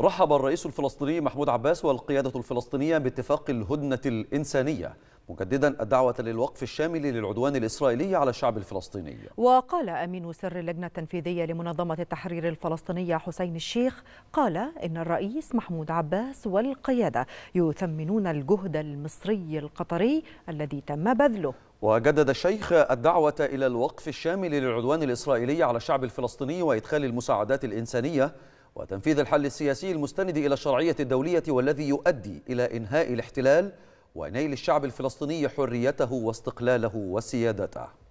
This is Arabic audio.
رحب الرئيس الفلسطيني محمود عباس والقيادة الفلسطينية باتفاق الهدنة الإنسانية مجددا الدعوة للوقف الشامل للعدوان الإسرائيلي على الشعب الفلسطيني وقال أمين سر اللجنة التنفيذية لمنظمة التحرير الفلسطينية حسين الشيخ قال إن الرئيس محمود عباس والقيادة يثمنون الجهد المصري القطري الذي تم بذله وجدد الشيخ الدعوة إلى الوقف الشامل للعدوان الإسرائيلي على الشعب الفلسطيني وإدخال المساعدات الإنسانية وتنفيذ الحل السياسي المستند إلى الشرعية الدولية والذي يؤدي إلى إنهاء الاحتلال ونيل الشعب الفلسطيني حريته واستقلاله وسيادته